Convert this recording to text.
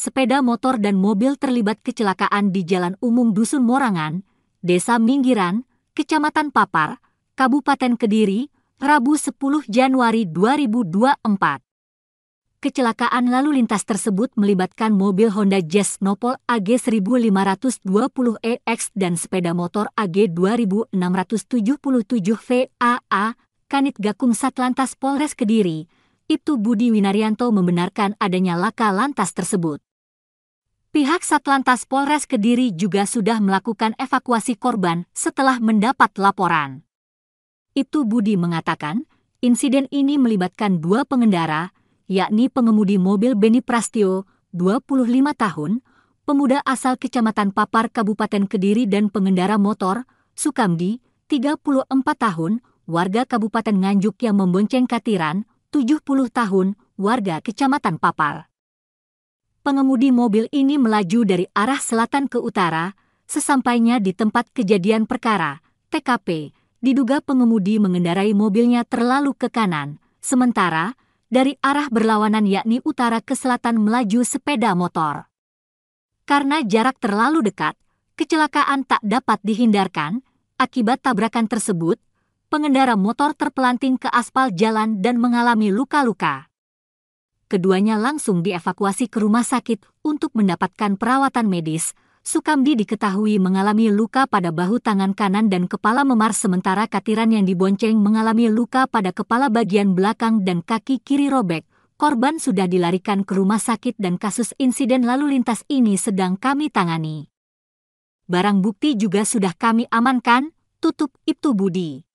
sepeda motor dan mobil terlibat kecelakaan di Jalan Umum Dusun Morangan, Desa Minggiran, Kecamatan Papar, Kabupaten Kediri, Rabu 10 Januari 2024. Kecelakaan lalu lintas tersebut melibatkan mobil Honda Jazz Nopol AG 1520EX e dan sepeda motor AG 2677 VAA, Kanit Gakum Satlantas Polres Kediri, Ibtu Budi Winarianto, membenarkan adanya laka lantas tersebut. Pihak Satlantas Polres Kediri juga sudah melakukan evakuasi korban setelah mendapat laporan. Itu Budi mengatakan, insiden ini melibatkan dua pengendara, yakni pengemudi mobil Beni Prastio, 25 tahun, pemuda asal Kecamatan Papar Kabupaten Kediri dan pengendara motor, Sukamdi, 34 tahun, warga Kabupaten Nganjuk yang membonceng Katiran, 70 tahun, warga Kecamatan Papar pengemudi mobil ini melaju dari arah selatan ke utara, sesampainya di tempat kejadian perkara, TKP, diduga pengemudi mengendarai mobilnya terlalu ke kanan, sementara dari arah berlawanan yakni utara ke selatan melaju sepeda motor. Karena jarak terlalu dekat, kecelakaan tak dapat dihindarkan, akibat tabrakan tersebut, pengendara motor terpelanting ke aspal jalan dan mengalami luka-luka keduanya langsung dievakuasi ke rumah sakit untuk mendapatkan perawatan medis. Sukamdi diketahui mengalami luka pada bahu tangan kanan dan kepala memar sementara Katiran yang dibonceng mengalami luka pada kepala bagian belakang dan kaki kiri robek. Korban sudah dilarikan ke rumah sakit dan kasus insiden lalu lintas ini sedang kami tangani. Barang bukti juga sudah kami amankan, tutup Ibtu Budi.